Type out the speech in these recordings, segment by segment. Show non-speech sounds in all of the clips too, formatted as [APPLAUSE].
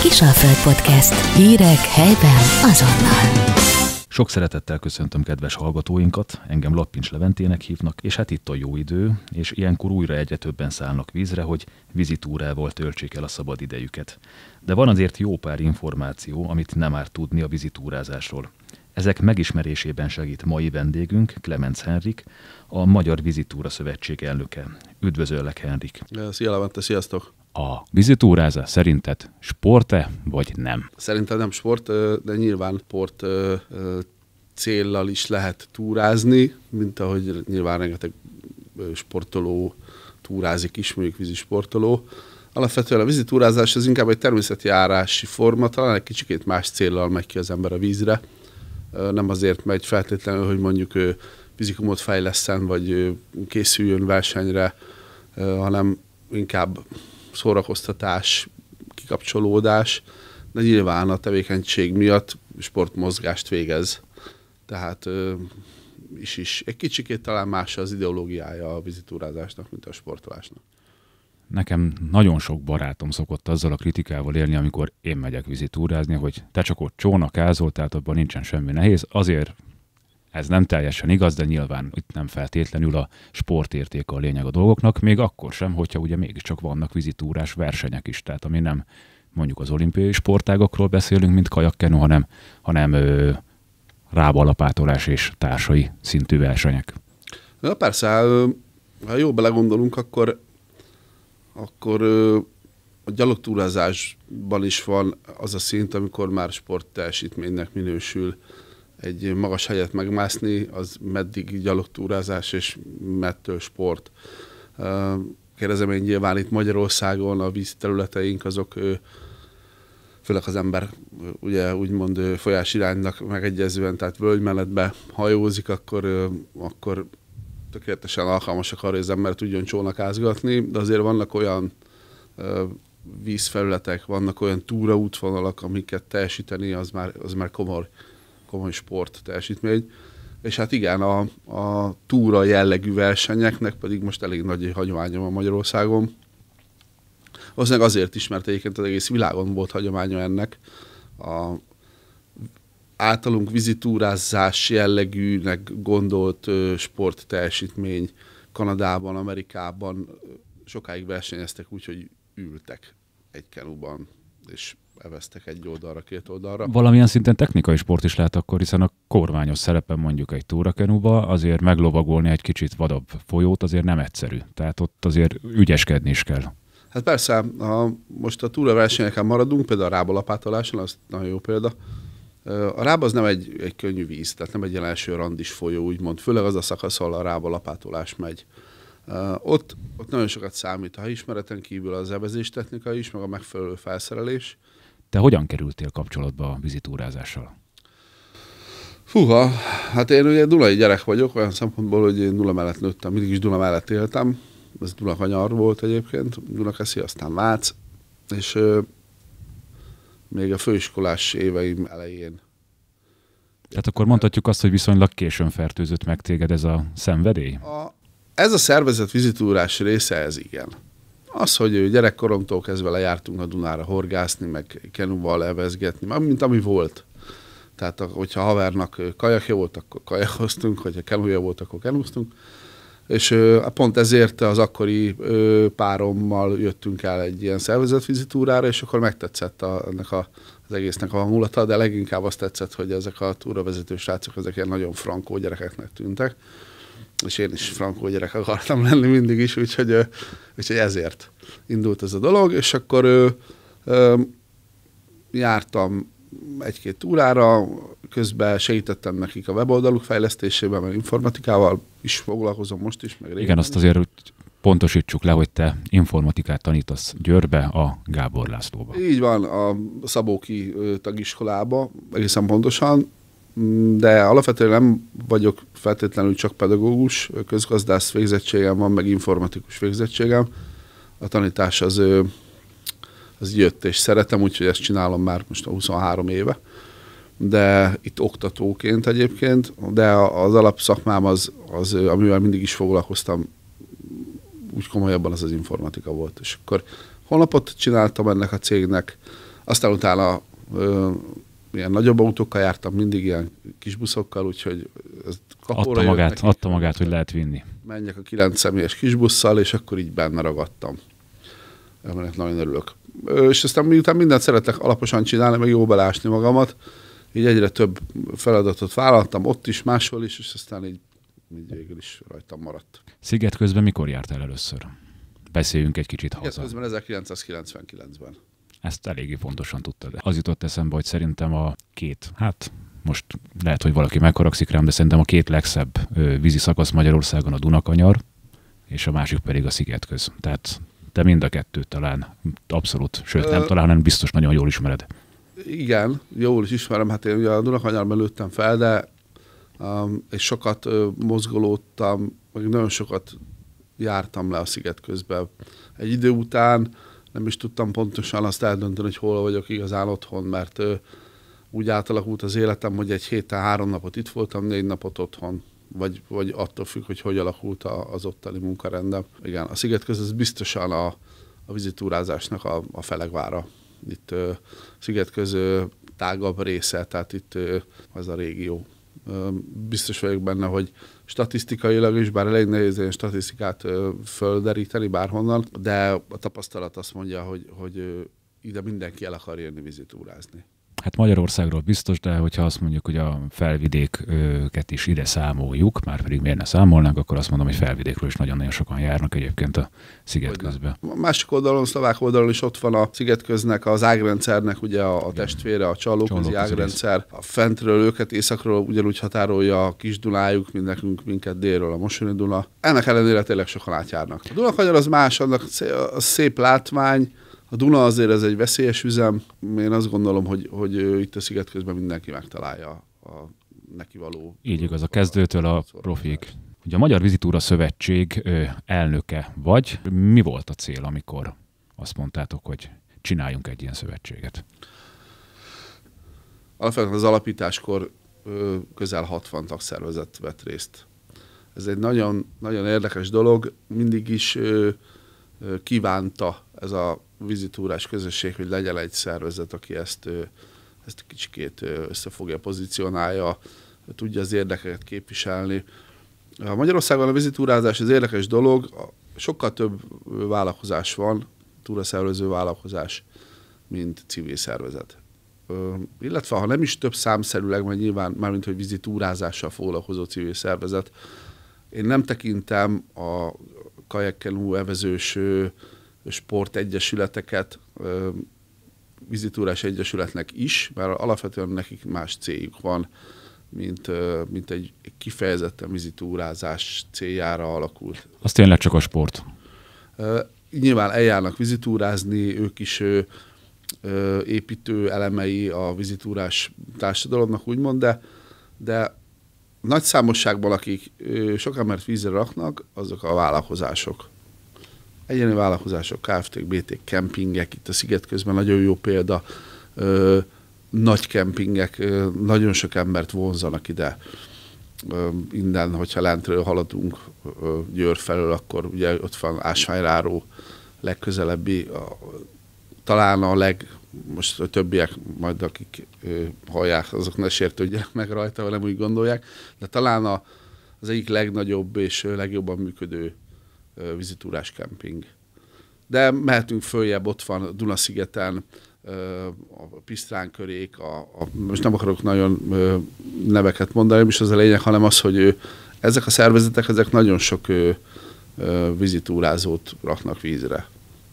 Kisalföld Podcast. Hírek helyben azonnal. Sok szeretettel köszöntöm kedves hallgatóinkat, engem Lappincs Leventének hívnak, és hát itt a jó idő, és ilyenkor újra egyre többen szállnak vízre, hogy vizitúrával töltsék el a szabad idejüket. De van azért jó pár információ, amit nem árt tudni a vizitúrázásról. Ezek megismerésében segít mai vendégünk, Clemens Henrik, a Magyar Vizitúra Szövetség elnöke. Üdvözöllek, Henrik! Szia, Levente, sziasztok! a vizitúrázás szerinted sporte, vagy nem? Szerintem nem sport, de nyilván sport céllal is lehet túrázni, mint ahogy nyilván rengeteg sportoló túrázik is, mondjuk vízisportoló. Alapvetően a vízitúrázás az inkább egy természetjárási forma, talán egy kicsikét más céllal megy ki az ember a vízre. Nem azért megy feltétlenül, hogy mondjuk fizikumot fejleszten, vagy készüljön versenyre, hanem inkább szórakoztatás, kikapcsolódás, de nyilván a tevékenység miatt sportmozgást végez. Tehát is is. Egy kicsikét talán más az ideológiája a vizitúrázásnak, mint a sportolásnak. Nekem nagyon sok barátom szokott azzal a kritikával élni, amikor én megyek vizitúrázni, hogy te csak ott csónakázol, tehát abban nincsen semmi nehéz, azért ez nem teljesen igaz, de nyilván itt nem feltétlenül a sportértéke a lényeg a dolgoknak, még akkor sem, hogyha ugye mégiscsak vannak vizitúrás versenyek is, tehát ami nem mondjuk az olimpiai sportágokról beszélünk, mint kajakkenu, hanem, hanem ö, rábalapátolás és társai szintű versenyek. Na persze, hát, ha jól belegondolunk, akkor, akkor a gyalogtúrázásban is van az a szint, amikor már sportteljesítménynek minősül egy magas helyet megmászni, az meddig gyalogtúrázás és mettől sport. Kérdezem én nyilván itt Magyarországon a vízterületeink azok főleg az ember ugye úgymond folyás iránynak megegyezően, tehát völgy mellettbe hajózik, akkor, akkor tökéletesen alkalmasak arra, hogy az ember tudjon csónakázgatni, de azért vannak olyan vízfelületek, vannak olyan túraútvonalak, amiket teljesíteni az már, az már komor komoly sport teljesítmény. És hát igen, a, a túra jellegű versenyeknek pedig most elég nagy hagyománya van Magyarországon. az meg azért is, mert egyébként az egész világon volt hagyománya ennek. A általunk vizitúrázás jellegűnek gondolt sport teljesítmény Kanadában, Amerikában sokáig versenyeztek úgy, hogy ültek egy kenúban, és evesztek egy oldalra, két oldalra. Valamilyen szinten technikai sport is lehet akkor, hiszen a kormányos szerepen mondjuk egy túrakenúba azért meglovagolni egy kicsit vadabb folyót azért nem egyszerű. Tehát ott azért ügyeskedni is kell. Hát persze, ha most a túraversenyeken maradunk, például a rábalapátoláson, az nagyon jó példa, a ráb az nem egy, egy könnyű víz, tehát nem egy ilyen első randis folyó, úgymond, főleg az a szakasz, ahol a rába lapátolás megy. Ott, ott nagyon sokat számít a ismereten kívül az evezés technika is, meg a megfelelő felszerelés, te hogyan kerültél kapcsolatba a vizitúrázással? Fúha, hát én ugye Dunai gyerek vagyok, olyan szempontból, hogy én Dula mellett nőttem, mindig is Dula mellett éltem. Ez kanyar volt egyébként, keszi, aztán Vác, és ö, még a főiskolás éveim elején. Tehát akkor mondhatjuk azt, hogy viszonylag későn fertőzött meg téged ez a szenvedély? A, ez a szervezet vizitúrás része, ez igen. Az, hogy ő gyerekkoromtól kezdve lejártunk a Dunára horgászni, meg kenuval evezgetni, mint ami volt. Tehát hogyha havernak kajakja volt, akkor kajakoztunk, hogyha kenúja volt, akkor kenúztunk. És pont ezért az akkori párommal jöttünk el egy ilyen szervezetvizitúrára, és akkor megtetszett a, ennek a, az egésznek a hangulata, de leginkább azt tetszett, hogy ezek a túravezető srácok, ezek ilyen nagyon frankó gyerekeknek tűntek és én is frankó gyerek akartam lenni mindig is, úgyhogy, úgyhogy ezért indult ez a dolog, és akkor ő, ö, jártam egy-két túrára, közben segítettem nekik a weboldaluk fejlesztésében, mert informatikával is foglalkozom most is, meg régen. Igen, azt azért hogy pontosítsuk le, hogy te informatikát tanítasz Győrbe, a Gábor Lászlóba. Így van, a Szabóki tagiskolába, egészen pontosan, de alapvetően nem vagyok feltétlenül csak pedagógus, közgazdász végzettségem van, meg informatikus végzettségem. A tanítás az, az jött, és szeretem, úgyhogy ezt csinálom már most a 23 éve. De itt oktatóként egyébként, de az alapszakmám az, az amivel mindig is foglalkoztam, úgy komolyabban az az informatika volt. És akkor honlapot csináltam ennek a cégnek, aztán utána ilyen nagyobb autókkal jártam, mindig ilyen kis buszokkal, úgyhogy ez adta magát, neki, adta magát, hogy lehet vinni. Menjek a kilenc személyes busszal, és akkor így benne ragadtam. Ennek nagyon örülök. És aztán miután mindent szeretek alaposan csinálni, meg jó belásni magamat, így egyre több feladatot vállaltam ott is, máshol is, és aztán így, így végül is rajtam maradt. Sziget közben mikor jártál először? Beszéljünk egy kicsit haza. Sziget közben 1999-ben. Ezt eléggé pontosan tudtad. Az jutott eszembe, hogy szerintem a két, hát most lehet, hogy valaki megharagszik rám, de szerintem a két legszebb vízi szakasz Magyarországon a Dunakanyar, és a másik pedig a Szigetköz. Tehát te mind a kettőt talán abszolút, sőt nem talán, nem biztos nagyon jól ismered. Igen, jól is ismerem, hát én ugye a Dunakanyarban lőttem fel, de um, és sokat ö, mozgolódtam, meg nagyon sokat jártam le a sziget közben. Egy idő után nem is tudtam pontosan azt eldönteni, hogy hol vagyok igazán otthon, mert úgy átalakult az életem, hogy egy héten három napot itt voltam, négy napot otthon vagy, vagy attól függ, hogy hogy alakult a, az ottani munkarendem. Igen, a sziget között biztosan a, a vizitúrázásnak a, a felegvára. Itt ö, sziget közö tágabb része, tehát itt ö, az a régió biztos vagyok benne, hogy statisztikailag is, bár elég nehéz ilyen statisztikát földeríteni bárhonnan, de a tapasztalat azt mondja, hogy, hogy ide mindenki el akar jönni vizitúrázni. Hát Magyarországról biztos, de hogyha azt mondjuk, hogy a felvidéket is ide számoljuk, már pedig miért ne számolnánk, akkor azt mondom, hogy felvidékről is nagyon-nagyon sokan járnak egyébként a szigetközbe. A másik oldalon, a szlovák oldalon is ott van a szigetköznek, az ágrendszernek ugye a, Igen. testvére, a csalóközi ágrendszer. A fentről őket északról ugyanúgy határolja a kis Dunájuk, mint nekünk minket délről a Mosoni Duna. Ennek ellenére tényleg sokan átjárnak. A Dunakanyar az más, annak szép látvány, a Duna azért ez egy veszélyes üzem. Én azt gondolom, hogy, hogy itt a sziget közben mindenki megtalálja a neki való... Így igaz, a kezdőtől a profik, Ugye a Magyar Vizitúra Szövetség elnöke vagy. Mi volt a cél, amikor azt mondtátok, hogy csináljunk egy ilyen szövetséget? Alapvetően az alapításkor közel 60 tagszervezet vett részt. Ez egy nagyon, nagyon érdekes dolog. Mindig is kívánta ez a vizitúrás közösség, hogy legyen egy szervezet, aki ezt, ezt kicsikét összefogja, pozícionálja, tudja az érdekeket képviselni. A Magyarországon a vizitúrázás az érdekes dolog, sokkal több vállalkozás van, túraszervező vállalkozás, mint civil szervezet. illetve ha nem is több számszerűleg, mert nyilván mármint, hogy vizitúrázással foglalkozó civil szervezet, én nem tekintem a kajakkenú evezős sportegyesületeket vizitúrás egyesületnek is, bár alapvetően nekik más céljuk van, mint, mint egy kifejezetten vizitúrázás céljára alakult. Az tényleg csak a sport? Nyilván eljárnak vizitúrázni, ők is építő elemei a vizitúrás társadalomnak, úgymond, de, de nagy számosságban, akik sok embert vízre raknak, azok a vállalkozások egyéni vállalkozások, kft BT kempingek, itt a Sziget közben nagyon jó példa, ö, nagy kempingek, ö, nagyon sok embert vonzanak ide. Ö, innen, hogyha lentről haladunk ö, Győr felől, akkor ugye ott van Ásványráró legközelebbi, a, talán a leg, most a többiek majd, akik ö, hallják, azok ne sértődjenek meg rajta, hanem úgy gondolják, de talán a, az egyik legnagyobb és legjobban működő vizitúrás kemping. De mehetünk följebb, ott van Dunaszigeten, a Pisztrán körék, a, a, most nem akarok nagyon neveket mondani, és az a lényeg, hanem az, hogy ő, ezek a szervezetek, ezek nagyon sok ő, vizitúrázót raknak vízre.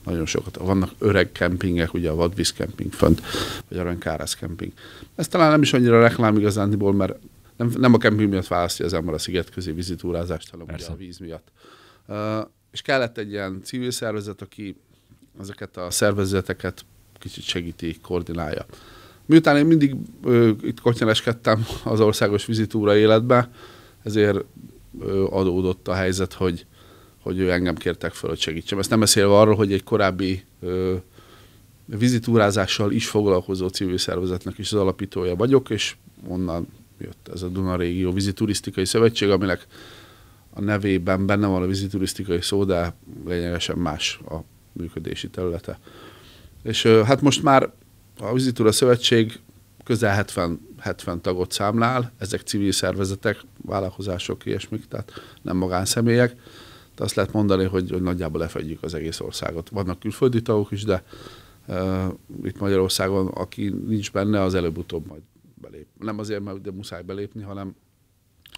Nagyon sokat. Vannak öreg kempingek, ugye a vadvíz kemping fönt, vagy a Rönkárász kemping. Ez talán nem is annyira reklám igazándiból, mert nem, nem a kemping miatt választja az ember a szigetközi vizitúrázást, hanem ugye a víz miatt és kellett egy ilyen civil szervezet, aki ezeket a szervezeteket kicsit segíti, koordinálja. Miután én mindig ö, itt kotnyereskedtem az országos vizitúra életbe, ezért ö, adódott a helyzet, hogy, hogy ő engem kértek fel, hogy segítsem. Ezt nem beszélve arról, hogy egy korábbi ö, vizitúrázással is foglalkozó civil szervezetnek is az alapítója vagyok, és onnan jött ez a Duna Régió Viziturisztikai Szövetség, aminek a nevében benne van a viziturisztikai szó, de lényegesen más a működési területe. És hát most már a Vizitúra Szövetség közel 70, 70 tagot számlál, ezek civil szervezetek, vállalkozások, ilyesmik, tehát nem magánszemélyek. De azt lehet mondani, hogy, hogy nagyjából lefedjük az egész országot. Vannak külföldi tagok is, de uh, itt Magyarországon, aki nincs benne, az előbb-utóbb majd belép. Nem azért, mert de muszáj belépni, hanem...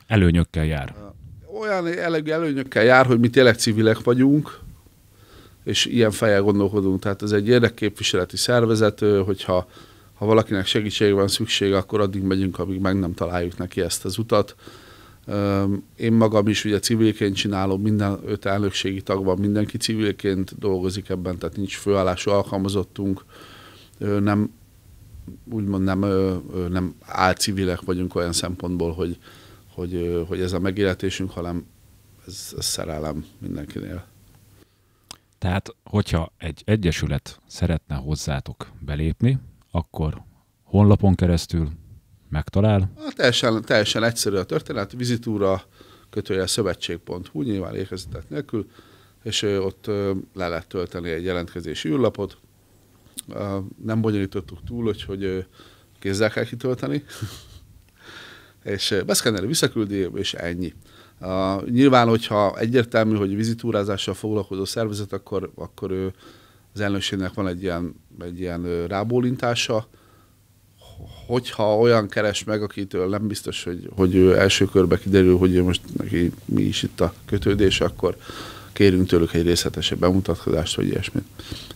Előnyökkel jár. Uh, olyan előnyökkel jár, hogy mi tényleg civilek vagyunk, és ilyen fejjel gondolkodunk. Tehát ez egy érdekképviseleti szervezet, hogyha ha valakinek segítség van szüksége, akkor addig megyünk, amíg meg nem találjuk neki ezt az utat. Én magam is ugye civilként csinálom, minden öt elnökségi tagban mindenki civilként dolgozik ebben, tehát nincs főállású alkalmazottunk, nem úgymond nem, nem álcivilek vagyunk olyan szempontból, hogy, hogy, hogy ez a megéletésünk, hanem ez, ez szerelem mindenkinél. Tehát, hogyha egy egyesület szeretne hozzátok belépni, akkor honlapon keresztül megtalál? Hát, teljesen, teljesen egyszerű a történet, vizitúra kötője szövetség.hu, nyilván érkezetet nélkül, és ott le lehet tölteni egy jelentkezési űrlapot. Nem bonyolítottuk túl, hogy, hogy kézzel kell kitölteni, és eh, beszkenneli visszaküldi, és ennyi. Uh, nyilván, hogyha egyértelmű, hogy vizitúrázással foglalkozó szervezet, akkor, akkor ő, az elnökségnek van egy ilyen, egy ilyen rábólintása, hogyha olyan keres meg, akitől nem biztos, hogy, hogy ő első körbe kiderül, hogy most neki mi is itt a kötődés, akkor kérünk tőlük egy részletesebb bemutatkozást, vagy ilyesmit.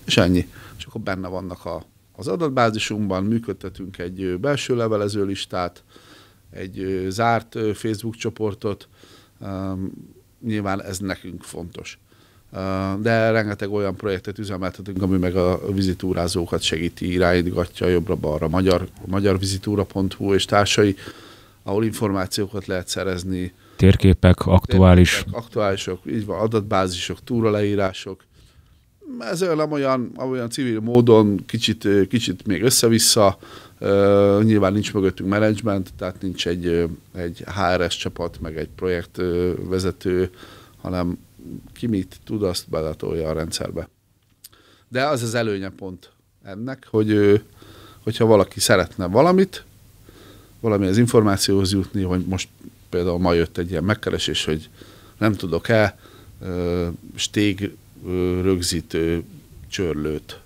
És ennyi. És akkor benne vannak a, az adatbázisunkban, működtetünk egy belső levelező listát, egy zárt Facebook csoportot. Nyilván ez nekünk fontos. De rengeteg olyan projektet üzemeltetünk, ami meg a vizitúrázókat segíti, irányítgatja jobbra-balra. Magyar, magyar és társai, ahol információkat lehet szerezni. Térképek, aktuális. Térképek, aktuálisok, így van, adatbázisok, túraleírások, mezőlem olyan, olyan civil módon kicsit, eh, kicsit még össze-vissza, Uh, nyilván nincs mögöttünk menedzsment, tehát nincs egy, eh, egy HRS csapat, meg egy projektvezető, hanem ki mit tud, azt beletolja a rendszerbe. De az az előnye pont ennek, hogy hogyha valaki szeretne valamit, valami az információhoz jutni, hogy most például ma jött egy ilyen megkeresés, hogy nem tudok-e stég rögzítő csörlőt.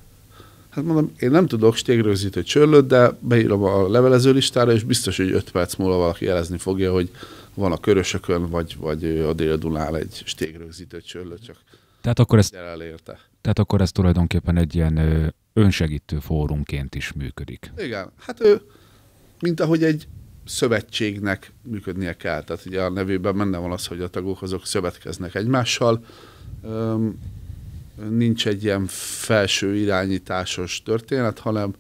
Hát mondom, én nem tudok stégrögzítő csörlőt, de beírom a levelező listára, és biztos, hogy 5 perc múlva valaki jelezni fogja, hogy van a körösökön, vagy, vagy a dél egy stégrögzítő csörlő, csak tehát akkor ez, elérte. Tehát akkor ez tulajdonképpen egy ilyen önsegítő fórumként is működik. Igen, hát ő, mint ahogy egy szövetségnek működnie kell. Tehát ugye a nevében benne van az, hogy a tagok azok szövetkeznek egymással nincs egy ilyen felső irányításos történet, hanem,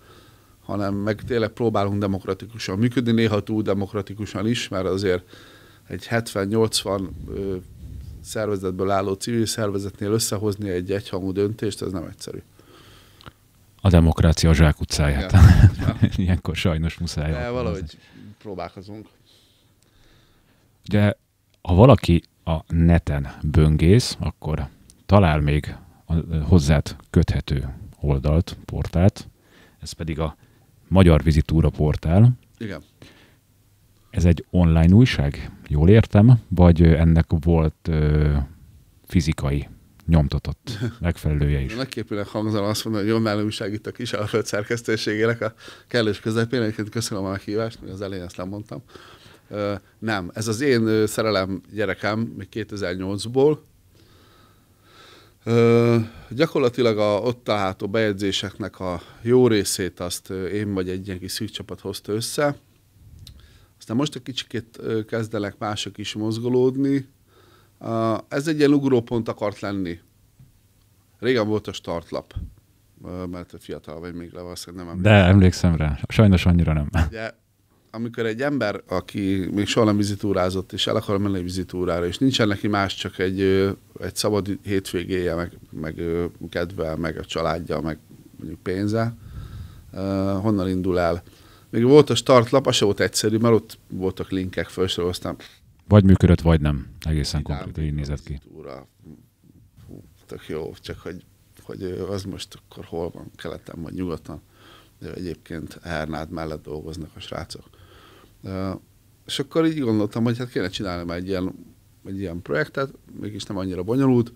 hanem meg tényleg próbálunk demokratikusan működni, néha túl demokratikusan is, mert azért egy 70-80 szervezetből álló civil szervezetnél összehozni egy egyhangú döntést, ez nem egyszerű. A demokrácia zsákutcáját. Ja, [LAUGHS] ja. Ilyenkor sajnos muszáj. De valahogy hozni. próbálkozunk. Ugye, ha valaki a neten böngész, akkor talál még a hozzád köthető oldalt, portált, ez pedig a Magyar Vizitúra portál. Igen. Ez egy online újság, jól értem, vagy ennek volt ö, fizikai nyomtatott [LAUGHS] megfelelője is. Megképülnek hangzol azt mondani, hogy Jonnál újság itt a kis alföld szerkesztőségének a kellős közepén. Egyébként köszönöm a meghívást, mert az elején ezt nem mondtam. nem, ez az én szerelem gyerekem még 2008-ból, Ö, gyakorlatilag a ott található bejegyzéseknek a jó részét azt én vagy egy ilyen kis csapat hozta össze. Aztán most egy kicsikét kezdelek mások is mozgolódni. Ez egy ilyen ugrópont akart lenni. Régen volt a startlap, mert a fiatal vagy még le, valószínűleg nem emlékszem. De emlékszem rá, sajnos annyira nem. Ugye, amikor egy ember, aki még soha nem vizitúrázott, és el akar menni vizitúrára, és nincsen neki más, csak egy, egy szabad hétvégéje, meg, meg kedve, meg a családja, meg mondjuk pénze, honnan indul el. Még volt a startlap, az se volt egyszerű, mert ott voltak linkek, felsoroloztam. Vagy működött, vagy nem. Egészen Idám, konkrétan így nézett ki. Túra. Hú, tök jó, csak hogy, hogy az most akkor hol van, keleten vagy nyugaton. De egyébként Hernád mellett dolgoznak a srácok. És akkor így gondoltam, hogy hát kéne már egy ilyen, egy ilyen projektet, mégis nem annyira bonyolult,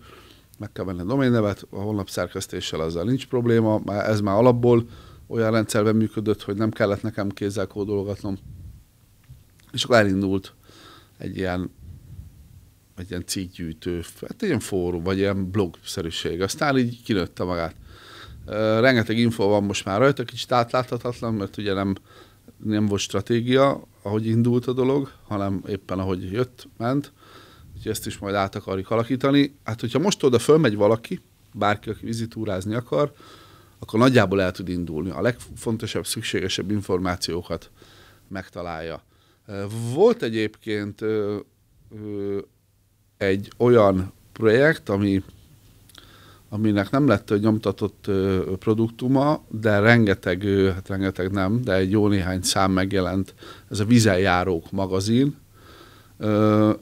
meg kell venni a doménnevet, a honlap szerkesztéssel ezzel nincs probléma, már ez már alapból olyan rendszerben működött, hogy nem kellett nekem kézzel kódolgatnom. És akkor elindult egy ilyen egy ilyen cíkgyűjtő, hát ilyen fórum, vagy ilyen blog Aztán így kinőtte magát. Rengeteg info van most már rajta, kicsit átláthatatlan, mert ugye nem, nem volt stratégia, ahogy indult a dolog, hanem éppen ahogy jött, ment, úgyhogy ezt is majd át akarjuk alakítani. Hát, hogyha most oda fölmegy valaki, bárki, aki vizitúrázni akar, akkor nagyjából el tud indulni. A legfontosabb, szükségesebb információkat megtalálja. Volt egyébként egy olyan projekt, ami aminek nem lett nyomtatott produktuma, de rengeteg, hát rengeteg nem, de egy jó néhány szám megjelent. Ez a Vizeljárók magazin,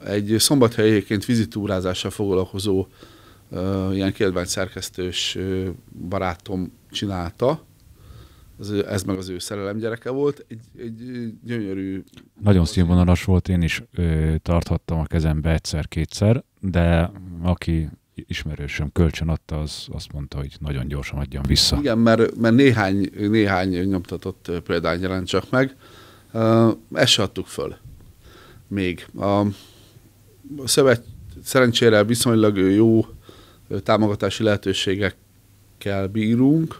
egy szombathelyi egyébként vizitúrázással foglalkozó ilyen szerkesztős barátom csinálta, ez, ez meg az ő szerelem gyereke volt, egy, egy gyönyörű... Nagyon színvonalas volt, én is ö, tarthattam a kezembe egyszer-kétszer, de aki ismerősöm kölcsön adta, az azt mondta, hogy nagyon gyorsan adjam vissza. Igen, mert, mert néhány, néhány nyomtatott példány jelent csak meg. Ezt se adtuk föl. Még. A szövet szerencsére viszonylag jó támogatási lehetőségekkel bírunk.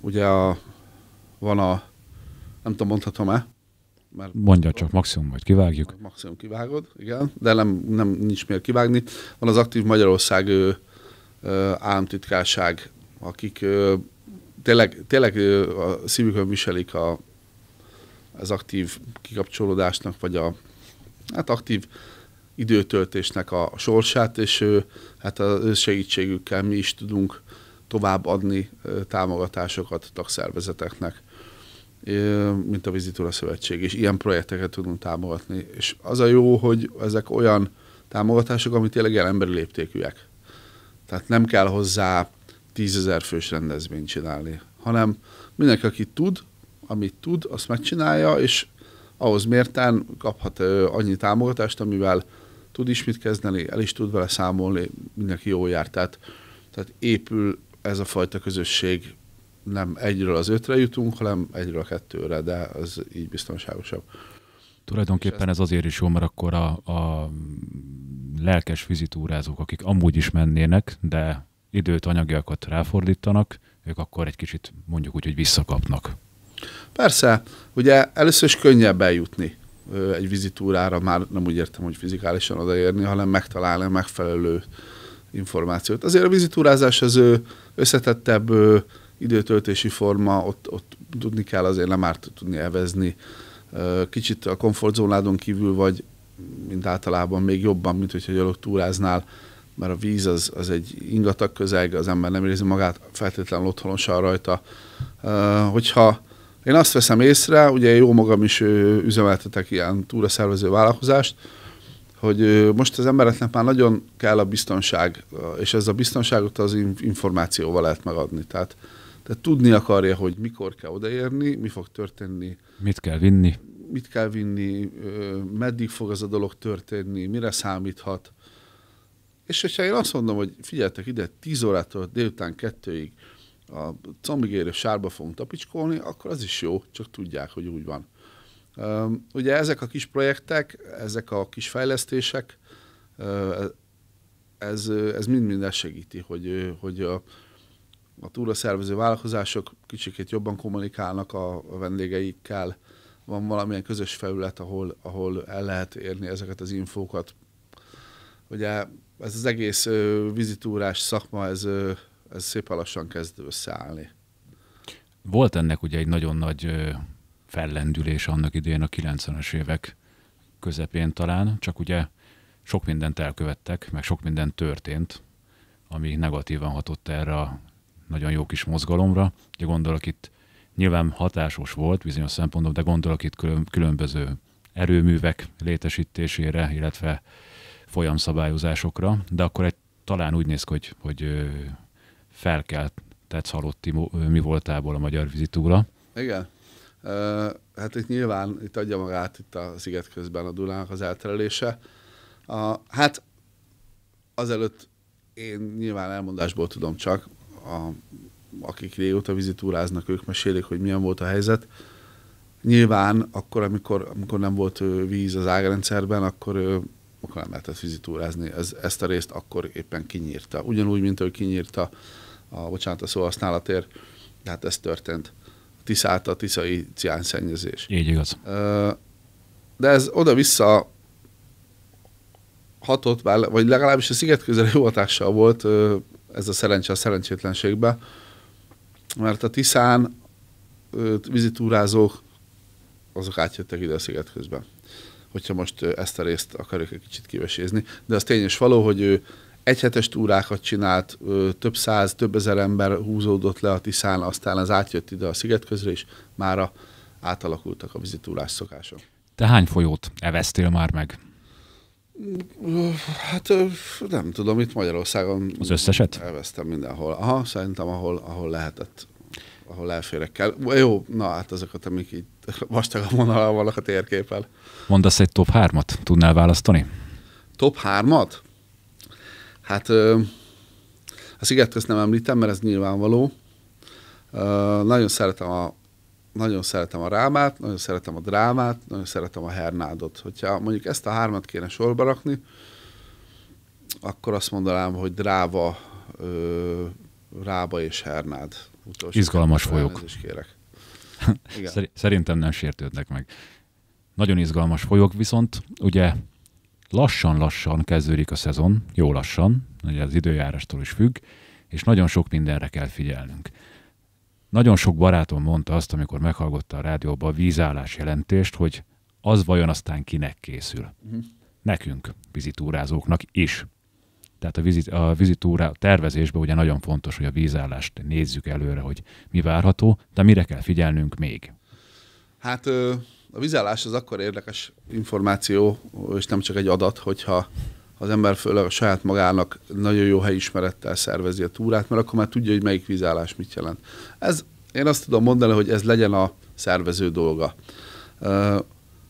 Ugye a, van a, nem tudom, mondhatom-e, mert Mondja csak, maximum majd kivágjuk. Maximum kivágod, igen, de nem, nem nincs miért kivágni. Van az Aktív Magyarország ő, államtitkárság, akik ő, tényleg, tényleg ő, a szívükön viselik a, az aktív kikapcsolódásnak, vagy a hát aktív időtöltésnek a, sorsát, és ő, hát az ő segítségükkel mi is tudunk továbbadni támogatásokat a tagszervezeteknek mint a Vizitúra Szövetség, és ilyen projekteket tudunk támogatni. És az a jó, hogy ezek olyan támogatások, amit tényleg emberi léptékűek. Tehát nem kell hozzá tízezer fős rendezvényt csinálni, hanem mindenki, aki tud, amit tud, azt megcsinálja, és ahhoz mérten kaphat annyi támogatást, amivel tud is mit kezdeni, el is tud vele számolni, mindenki jól jár. Tehát, tehát épül ez a fajta közösség nem egyről az ötre jutunk, hanem egyről a kettőre, de az így biztonságosabb. Tulajdonképpen ez azért is jó, mert akkor a, a lelkes fizitúrázók, akik amúgy is mennének, de időt, anyagiakat ráfordítanak, ők akkor egy kicsit mondjuk úgy, hogy visszakapnak. Persze, ugye először is könnyebb eljutni egy vizitúrára, már nem úgy értem, hogy fizikálisan odaérni, hanem megtalálni a megfelelő információt. Azért a vizitúrázás az összetettebb időtöltési forma, ott, ott tudni kell azért nem árt tudni elvezni. Kicsit a komfortzónádon kívül vagy, mint általában még jobban, mint hogyha gyalog túráznál, mert a víz az, az egy ingatag közeg, az ember nem érzi magát feltétlenül otthonosan rajta. Hogyha én azt veszem észre, ugye jó magam is üzemeltetek ilyen túraszervező vállalkozást, hogy most az embereknek már nagyon kell a biztonság, és ez a biztonságot az információval lehet megadni. Tehát tehát tudni akarja, hogy mikor kell odaérni, mi fog történni. Mit kell vinni. Mit kell vinni, meddig fog az a dolog történni, mire számíthat. És hogyha én azt mondom, hogy figyeltek ide, 10 órától délután kettőig a combigérő sárba fogunk tapicskolni, akkor az is jó, csak tudják, hogy úgy van. Ugye ezek a kis projektek, ezek a kis fejlesztések, ez, ez mind-mindent segíti, hogy, hogy a, a túraszervező vállalkozások kicsikét jobban kommunikálnak a vendégeikkel, van valamilyen közös felület, ahol, ahol el lehet érni ezeket az infókat. Ugye ez az egész vizitúrás szakma, ez, ez szép lassan kezd összeállni. Volt ennek ugye egy nagyon nagy fellendülés annak idején a 90-es évek közepén talán, csak ugye sok mindent elkövettek, meg sok minden történt, ami negatívan hatott erre a nagyon jó kis mozgalomra. Ugye gondolok itt nyilván hatásos volt bizonyos szempontból, de gondolok itt külön, különböző erőművek létesítésére, illetve folyamszabályozásokra, de akkor egy, talán úgy néz ki, hogy, hogy felkelt, tehát halotti mi voltából a magyar vizitúra. Igen. Hát itt nyilván itt adja magát itt a sziget közben a Dunának az elterelése. A, hát azelőtt én nyilván elmondásból tudom csak, a, akik régóta vizitúráznak, ők mesélik, hogy milyen volt a helyzet. Nyilván akkor, amikor, amikor nem volt víz az ágrendszerben, akkor, akkor nem lehetett vizitúrázni. Ez, ezt a részt akkor éppen kinyírta. Ugyanúgy, mint ő kinyírta a, bocsánat, a szóhasználatért, tehát ez történt. Tiszáta, a tiszai ciánszennyezés. Így igaz. De ez oda-vissza hatott, bár, vagy legalábbis a sziget közeli hatással volt ez a szerencse a szerencsétlenségbe, mert a Tiszán vizitúrázók azok átjöttek ide a sziget közben. Hogyha most ezt a részt akarjuk egy kicsit kivesézni. De az tény és való, hogy ő egyhetes túrákat csinált, több száz, több ezer ember húzódott le a Tiszán, aztán az átjött ide a sziget közre, és mára átalakultak a vizitúrás szokások. Te hány folyót evesztél már meg? Hát nem tudom, itt Magyarországon... Az összeset? Elvesztem mindenhol. Aha, szerintem ahol, ahol lehetett ahol kell. Jó, na hát azokat, amik itt vastagabb vonalában vannak a térképen. Mondasz egy top 3-at? Tudnál választani? Top 3-at? Hát ö, a sziget nem említem, mert ez nyilvánvaló. Ö, nagyon szeretem a nagyon szeretem a rámát, nagyon szeretem a drámát, nagyon szeretem a hernádot. Hogyha mondjuk ezt a hármat kéne sorba rakni, akkor azt mondanám, hogy dráva, ö, rába és hernád. Utolsó Izgalmas folyók. Kérek. [LAUGHS] Igen. Szerintem nem sértődnek meg. Nagyon izgalmas folyók, viszont ugye lassan-lassan kezdődik a szezon, jó lassan, ugye az időjárástól is függ, és nagyon sok mindenre kell figyelnünk. Nagyon sok barátom mondta azt, amikor meghallgatta a rádióban a vízállás jelentést, hogy az vajon aztán kinek készül. Uh-huh. Nekünk, vizitúrázóknak is. Tehát a, vizit, a vizitúra tervezésben ugye nagyon fontos, hogy a vízállást nézzük előre, hogy mi várható, de mire kell figyelnünk még? Hát a vízállás az akkor érdekes információ, és nem csak egy adat, hogyha az ember főleg a saját magának nagyon jó helyismerettel szervezi a túrát, mert akkor már tudja, hogy melyik vízállás mit jelent. Ez, én azt tudom mondani, hogy ez legyen a szervező dolga.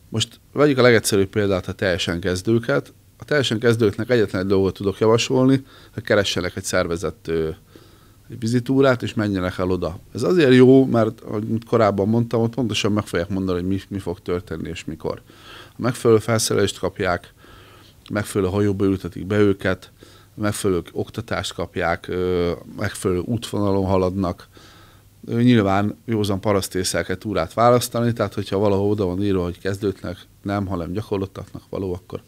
Most vegyük a legegyszerűbb példát, a teljesen kezdőket. A teljesen kezdőknek egyetlen egy dolgot tudok javasolni, hogy keressenek egy szervezett egy vizitúrát, és menjenek el oda. Ez azért jó, mert ahogy korábban mondtam, ott pontosan meg fogják mondani, hogy mi, mi fog történni és mikor. A megfelelő felszerelést kapják, megfelelő hajóba ültetik be őket, megfelelő oktatást kapják, megfelelő útvonalon haladnak. Nyilván józan parasztészel kell túrát választani, tehát hogyha valahol oda van írva, hogy kezdőtnek nem, hanem gyakorlottaknak való, akkor,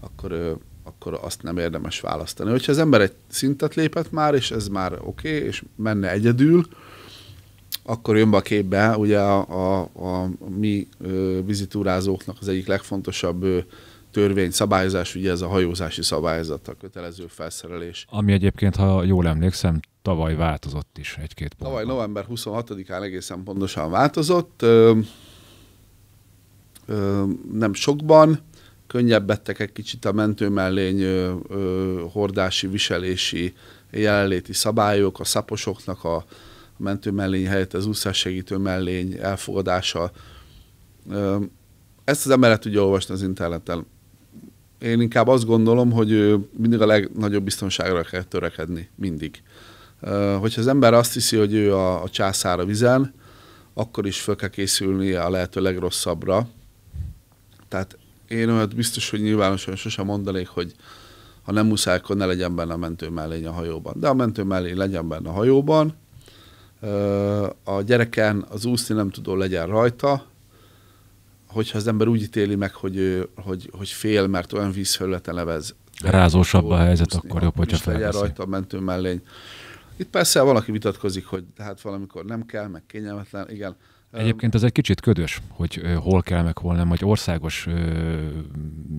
akkor, akkor azt nem érdemes választani. Hogyha az ember egy szintet lépett már, és ez már oké, okay, és menne egyedül, akkor jön be a képbe ugye a, a, a mi vizitúrázóknak az egyik legfontosabb ö, törvény, szabályozás, ugye ez a hajózási szabályzat, a kötelező felszerelés. Ami egyébként, ha jól emlékszem, tavaly változott is egy-két pont. Tavaly november 26-án egészen pontosan változott. Ö, ö, nem sokban, könnyebbettek egy kicsit a mentőmellény ö, ö, hordási, viselési, jelenléti szabályok, a szaposoknak a, a mentőmellény helyett az úszássegítő mellény elfogadása. Ö, ezt az emellett tudja olvasni az interneten én inkább azt gondolom, hogy mindig a legnagyobb biztonságra kell törekedni, mindig. Hogyha az ember azt hiszi, hogy ő a, a császár a vizen, akkor is fel kell készülnie a lehető legrosszabbra. Tehát én olyat biztos, hogy nyilvánosan sosem mondanék, hogy ha nem muszáj, akkor ne legyen benne a mentő mellény a hajóban. De a mentő mellény legyen benne a hajóban, a gyereken az úszni nem tudó legyen rajta, hogyha az ember úgy ítéli meg, hogy, hogy, hogy fél, mert olyan vízfelületen levez. Rázósabb a helyzet, úszni, akkor jobb, hogyha felveszi. legyen rajta a mentő mellény. Itt persze valaki vitatkozik, hogy hát valamikor nem kell, meg kényelmetlen, igen. Egyébként ez egy kicsit ködös, hogy hol kell, meg hol nem, hogy országos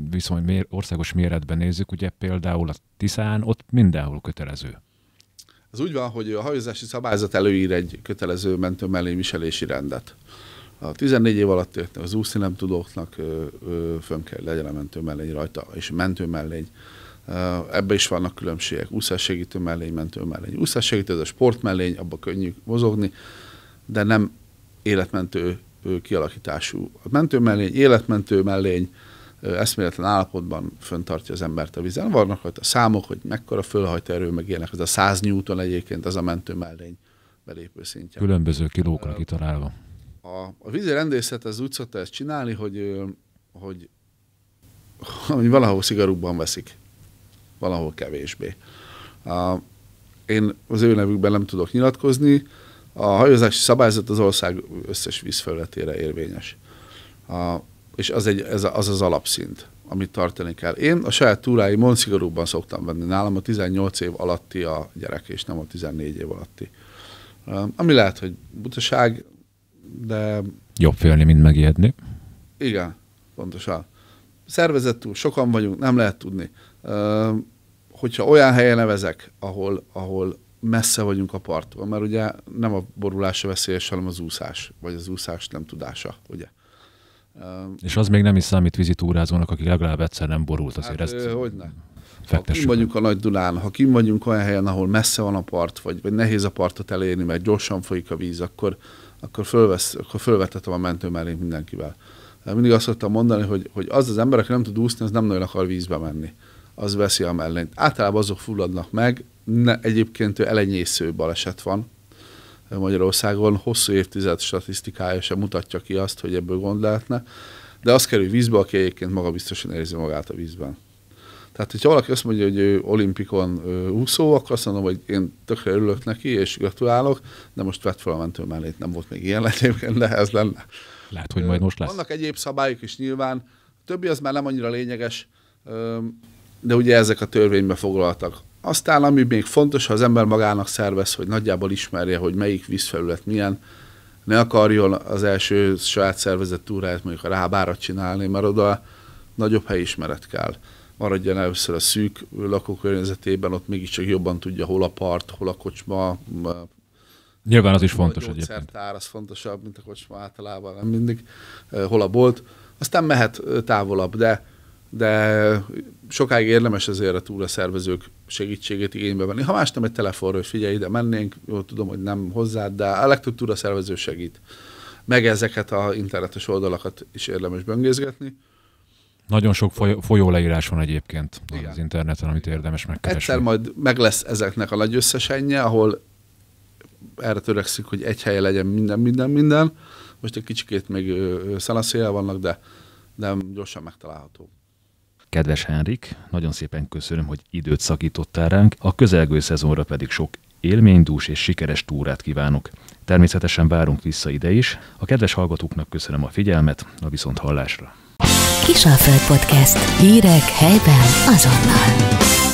viszony, országos méretben nézzük, ugye például a Tiszán, ott mindenhol kötelező. Ez úgy van, hogy a hajózási szabályzat előír egy kötelező mentő mellé viselési rendet. A 14 év alatt az úszni nem tudóknak fönn kell legyen a mentő mellény rajta, és mentő mellény. Ebben is vannak különbségek. Úszássegítő mellény, mentő mellény. Úszássegítő, ez a mellény, abba könnyű mozogni, de nem életmentő kialakítású. A mentő mellény, életmentő mellény, eszméletlen állapotban föntartja az embert a vízen. Vannak a számok, hogy mekkora fölhajtó erő, meg ilyenek. Ez a 100 newton egyébként, az a mentő mellény belépő szintje. Különböző kilókra kitalálva. A, a rendészet az úgy szokta ezt csinálni, hogy, hogy, hogy valahol szigorúbban veszik, valahol kevésbé. A, én az ő nevükben nem tudok nyilatkozni, a hajózási szabályzat az ország összes vízfelületére érvényes. A, és az, egy, ez a, az az alapszint, amit tartani kell. Én a saját túráimon szigorúbban szoktam venni. Nálam a 18 év alatti a gyerek, és nem a 14 év alatti. Ami lehet, hogy butaság, de... Jobb félni, mint megijedni. Igen, pontosan. Szervezettül sokan vagyunk, nem lehet tudni. Hogyha olyan helyen nevezek, ahol, ahol messze vagyunk a parttól, mert ugye nem a borulása veszélyes, hanem az úszás, vagy az úszás nem tudása, ugye. És az még nem is számít vizitúrázónak, aki legalább egyszer nem borult azért hát, ezt. Hogyne. Ha kim vagyunk a Nagy Dunán, ha kim vagyunk olyan helyen, ahol messze van a part, vagy, vagy nehéz a partot elérni, mert gyorsan folyik a víz, akkor, akkor, fölvesz, akkor fölvetettem a mellé mindenkivel. Mindig azt szoktam mondani, hogy, hogy az az ember, aki nem tud úszni, az nem nagyon akar vízbe menni. Az veszi a mellényt. Általában azok fulladnak meg, ne, egyébként elenyésző baleset van, Magyarországon hosszú évtized statisztikája sem mutatja ki azt, hogy ebből gond lehetne, de az kerül vízbe, aki egyébként maga biztosan érzi magát a vízben. Tehát, hogyha valaki azt mondja, hogy ő olimpikon úszó, akkor azt mondom, hogy én tökre örülök neki, és gratulálok, de most vett fel a mentő mellé, nem volt még ilyen [LAUGHS] egyébként, de ez lenne. Lehet, hogy majd most lesz. Vannak egyéb szabályok is nyilván, a többi az már nem annyira lényeges, de ugye ezek a törvénybe foglaltak. Aztán, ami még fontos, ha az ember magának szervez, hogy nagyjából ismerje, hogy melyik vízfelület milyen, ne akarjon az első saját szervezett túráját mondjuk a rábára csinálni, mert oda nagyobb helyismeret kell maradjon először a szűk lakókörnyezetében, ott mégiscsak jobban tudja, hol a part, hol a kocsma. Nyilván az is fontos egyébként. az fontosabb, mint a kocsma általában, nem mindig, hol a bolt. Aztán mehet távolabb, de, de sokáig érdemes azért a túra szervezők segítségét igénybe venni. Ha más nem egy telefonról, hogy figyelj, ide mennénk, jó, tudom, hogy nem hozzád, de a legtöbb túra szervező segít. Meg ezeket a internetes oldalakat is érdemes böngészgetni. Nagyon sok folyó, folyó leírás van egyébként Igen. az interneten, amit érdemes megkeresni. Egyszer majd meg lesz ezeknek a nagy összesenje, ahol erre törekszik, hogy egy helyen legyen minden, minden, minden. Most egy kicsikét még szalaszéjel vannak, de, de gyorsan megtalálható. Kedves Henrik, nagyon szépen köszönöm, hogy időt szakítottál ránk, a közelgő szezonra pedig sok élménydús és sikeres túrát kívánok. Természetesen várunk vissza ide is. A kedves hallgatóknak köszönöm a figyelmet, a viszont hallásra. Kisalföld Podcast. Hírek helyben azonnal.